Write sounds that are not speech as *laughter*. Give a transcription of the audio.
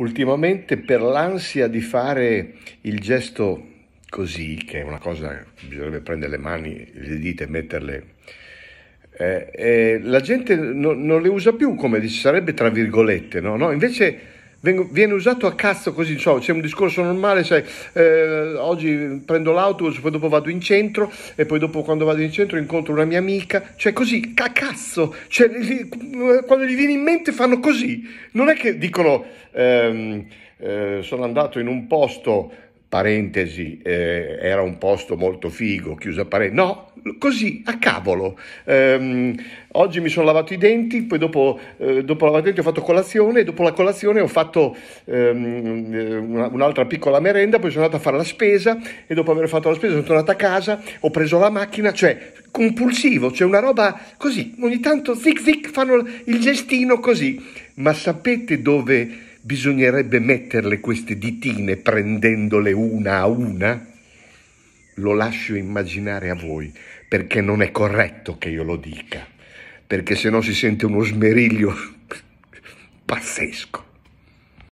ultimamente per l'ansia di fare il gesto così, che è una cosa, che bisognerebbe prendere le mani, le dita e metterle... Eh, eh, la gente no, non le usa più come dice, sarebbe tra virgolette, no? no invece vengo, viene usato a cazzo così, so, cioè, c'è un discorso normale, sai, cioè, eh, oggi prendo l'autobus, poi dopo vado in centro e poi dopo quando vado in centro incontro una mia amica, cioè così, a cazzo, cioè, li, quando gli viene in mente fanno così, non è che dicono ehm, eh, sono andato in un posto parentesi, eh, era un posto molto figo, chiusa parentesi, no, così, a cavolo. Ehm, oggi mi sono lavato i denti, poi dopo, eh, dopo lavato i denti ho fatto colazione, dopo la colazione ho fatto ehm, eh, una, un'altra piccola merenda, poi sono andato a fare la spesa e dopo aver fatto la spesa sono tornato a casa, ho preso la macchina, cioè compulsivo, cioè una roba così, ogni tanto zic zic fanno il gestino così, ma sapete dove bisognerebbe metterle queste ditine prendendole una a una? Lo lascio immaginare a voi, perché non è corretto che io lo dica, perché se no si sente uno smeriglio *laughs* pazzesco.